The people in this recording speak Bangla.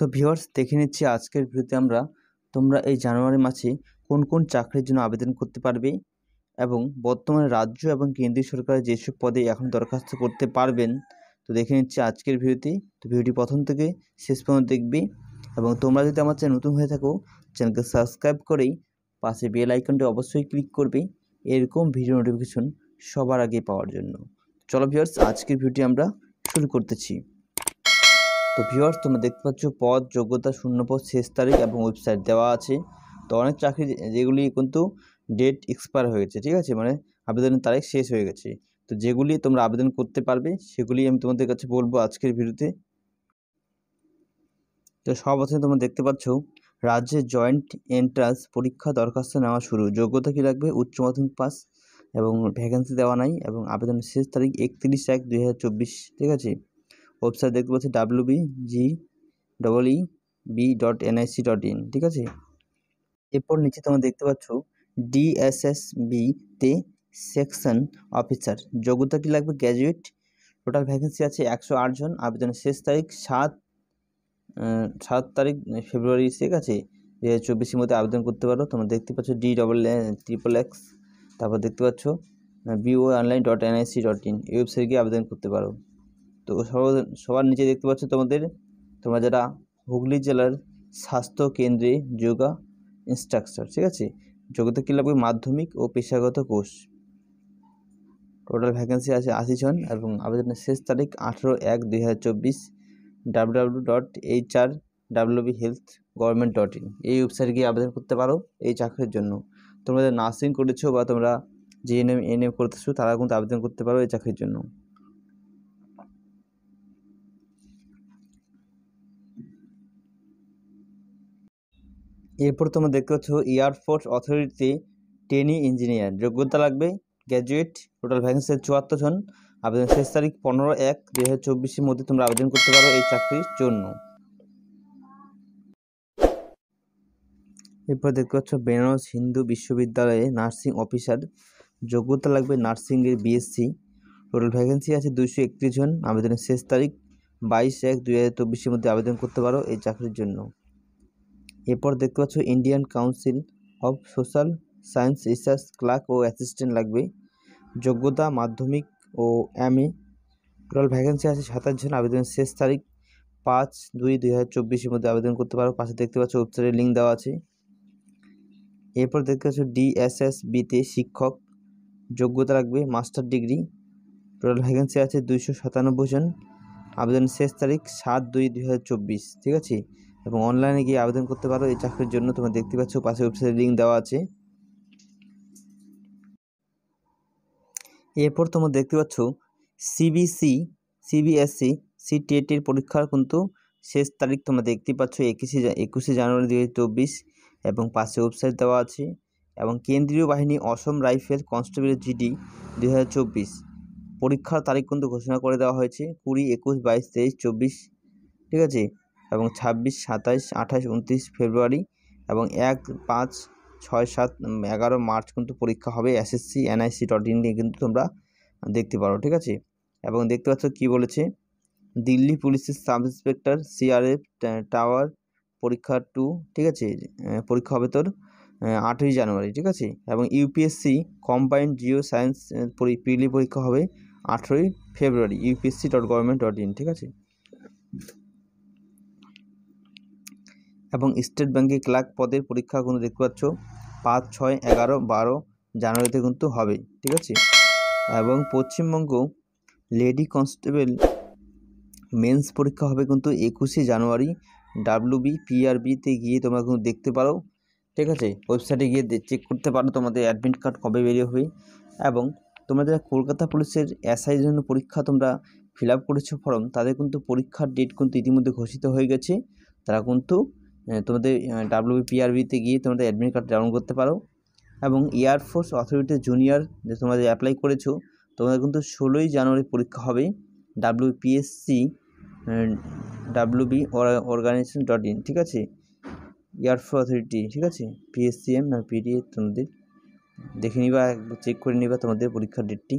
তো ভিওয়ার্স দেখে নিচ্ছি আজকের ভিডিওতে আমরা তোমরা এই জানুয়ারি মাসে কোন কোন চাকরির জন্য আবেদন করতে পারবে এবং বর্তমানে রাজ্য এবং কেন্দ্রীয় সরকার যেসব পদে এখন দরখাস্ত করতে পারবেন তো দেখে নিচ্ছি আজকের ভিডিওতে তো ভিডিওটি প্রথম থেকে শেষ পর্যন্ত দেখবে এবং তোমরা যদি আমার চ্যানেল নতুন হয়ে থাকো চ্যানেলকে সাবস্ক্রাইব করেই পাশে বেল আইকনটি অবশ্যই ক্লিক করবে এরকম ভিডিও নোটিফিকেশন সবার আগে পাওয়ার জন্য চলো ভিউয়ার্স আজকের ভিডিওটি আমরা শুরু করতেছি তো ভিওয়ার্স তোমরা দেখতে পাচ্ছ পদ যোগ্যতা শূন্য পদ শেষ তারিখ এবং ওয়েবসাইট দেওয়া আছে তো অনেক চাকরি যেগুলি কিন্তু ডেট এক্সপায়ার হয়ে গেছে ঠিক আছে মানে আবেদনের তারিখ শেষ হয়ে গেছে তো যেগুলি তোমরা আবেদন করতে পারবে সেগুলি আমি তোমাদের কাছে বলবো আজকের ভিডিওতে তো সব অথবা তোমরা দেখতে পাচ্ছ রাজ্যে জয়েন্ট এন্ট্রান্স পরীক্ষা দরখাস্ত নেওয়া শুরু যোগ্যতা কী লাগবে উচ্চ মাধ্যমিক পাস এবং ভ্যাকেন্সি দেওয়া নাই এবং আবেদনের শেষ তারিখ একত্রিশ এক দুই ঠিক আছে ওয়েবসাইট দেখতে পাচ্ছি W B G double E B dot NIC dot in ঠিক আছে এরপর নিচে তোমরা দেখতে পাচ্ছ তে সেকশন অফিসার যোগ্যতা কি লাগবে গ্র্যাজুয়েট টোটাল ভ্যাকেন্সি আছে একশো জন আবেদনের শেষ তারিখ সাত সাত তারিখ ফেব্রুয়ারি ঠিক আছে দু হাজার চব্বিশের মধ্যে আবেদন করতে পারো তোমরা দেখতে পাচ্ছ ডি ডবল ট্রিপল এক্স তারপর দেখতে পাচ্ছ B O online dot NIC dot in এই ওয়েবসাইট গিয়ে আবেদন করতে পারো তো সবার নিচে দেখতে পাচ্ছ তোমাদের তোমরা যারা হুগলি জেলার স্বাস্থ্য কেন্দ্রে যোগা ইনস্ট্রাকচার ঠিক আছে যোগতে কি লাগবে মাধ্যমিক ও পেশাগত কোর্স টোটাল ভ্যাকেন্সি আছে আশি জন এবং আবেদনের শেষ তারিখ আঠেরো এক দুই হাজার চব্বিশ W W dot H R WB health government dot in এই ওয়েবসাইট গিয়ে আবেদন করতে পারো এই চাকরির জন্য তোমরা নার্সিং করেছো বা তোমরা জিএনএম এনএম করতেছো তারা কিন্তু আবেদন করতে পারো এই চাকরির জন্য এরপর তোমরা দেখতে পাচ্ছ এয়ারফোর্স অথরিটি ট্রেনি ইঞ্জিনিয়ার যোগ্যতা লাগবে গ্র্যাজুয়েট টোটাল ভ্যাকেন্সি চুয়াত্তর জন আবেদন শেষ তারিখ পনেরো এক দুই হাজার চব্বিশের মধ্যে তোমরা আবেদন করতে পারো এই চাকরির জন্য এরপর দেখতে পাচ্ছ বেনারস হিন্দু বিশ্ববিদ্যালয়ে নার্সিং অফিসার যোগ্যতা লাগবে নার্সিংয়ের বিএসসি টোটাল ভ্যাকেন্সি আছে দুইশো একত্রিশ জন আবেদনের শেষ তারিখ বাইশ এক দুই হাজার চব্বিশের মধ্যে আবেদন করতে পারো এই চাকরির জন্য এরপর দেখতে পাচ্ছ Indian council of social science research clerk ও অ্যাসিস্ট্যান্ট লাগবে যোগ্যতা মাধ্যমিক ও এম এ টোটাল ভ্যাকেন্সি আছে সাতাশ জন আবেদনের শেষ তারিখ পাঁচ দুই দুই হাজার চব্বিশের মধ্যে আবেদন করতে পারো পাশে দেখতে পাচ্ছ ওয়েবসাইটের লিঙ্ক দেওয়া আছে এরপর দেখতে পাচ্ছ ডিএসএসবিতে শিক্ষক যোগ্যতা লাগবে মাস্টার ডিগ্রি টোটাল ভ্যাকেন্সি আছে দুইশো সাতানব্বই জন আবেদনের শেষ তারিখ সাত দুই দুই হাজার চব্বিশ ঠিক আছে এবং অনলাইনে গিয়ে আবেদন করতে পারো এই চাকরির জন্য তোমরা দেখতে পাচ্ছ পাশে ওয়েবসাইটের লিঙ্ক দেওয়া আছে এরপর তোমরা দেখতে পাচ্ছ সিবিসি সিবিএসসি সিটিএটির পরীক্ষার কিন্তু শেষ তারিখ তোমরা দেখতে পাচ্ছ একুশে একুশে জানুয়ারি দু চব্বিশ এবং পাশে ওয়েবসাইট দেওয়া আছে এবং কেন্দ্রীয় বাহিনী অসম রাইফেল কনস্টেবল জিডি দু পরীক্ষার তারিখ কিন্তু ঘোষণা করে দেওয়া হয়েছে কুড়ি একুশ বাইশ তেইশ চব্বিশ ঠিক আছে এবং ছাব্বিশ সাতাইশ আঠাশ উনত্রিশ ফেব্রুয়ারি এবং এক পাঁচ ছয় সাত এগারো মার্চ কিন্তু পরীক্ষা হবে এসএসসি এনআইসি ডট ইন নিয়ে কিন্তু তোমরা দেখতে পারো ঠিক আছে এবং দেখতে পাচ্ছ কি বলেছে দিল্লি পুলিশের সাব ইন্সপেক্টর সিআরএফ টাওয়ার পরীক্ষা টু ঠিক আছে পরীক্ষা হবে তোর আটই জানুয়ারি ঠিক আছে এবং UPSC combined geo science prelim পরীক্ষা হবে আঠেরোই ফেব্রুয়ারি UPSC dot government dot in ঠিক আছে এবং স্টেট ব্যাঙ্কে ক্লার্ক পদের পরীক্ষা কিন্তু দেখতে পাচ্ছ পাঁচ ছয় এগারো বারো জানুয়ারিতে কিন্তু হবে ঠিক আছে এবং পশ্চিমবঙ্গ লেডি কনস্টেবল মেন্স পরীক্ষা হবে কিন্তু একুশে জানুয়ারি ডাব্লিউবি পিআরবিতে গিয়ে তোমরা কিন্তু দেখতে পারো ঠিক আছে ওয়েবসাইটে গিয়ে চেক করতে পারো তোমাদের অ্যাডমিট কার্ড কবে বেরিয়ে হবে এবং তোমাদের কলকাতা পুলিশের এসআই জন্য পরীক্ষা তোমরা ফিল আপ করেছো ফর্ম তাদের কিন্তু পরীক্ষার ডেট কিন্তু ইতিমধ্যে ঘোষিত হয়ে গেছে তারা কিন্তু তোমাদের ডাব্লিউপিআরবিতে গিয়ে তোমাদের অ্যাডমিট কার্ড ডাউনলোড করতে পারো এবং এয়ারফোর্স অথরিটি জুনিয়র যে তোমাদের অ্যাপ্লাই করেছো তোমাদের কিন্তু ষোলোই জানুয়ারি পরীক্ষা হবে WPSC WB organisation dot in ঠিক আছে এয়ারফোর্স অথরিটি ঠিক আছে পিএসসিএম না পিডিএ তোমাদের দেখে নিবা চেক করে নিবা তোমাদের পরীক্ষার ডেটটি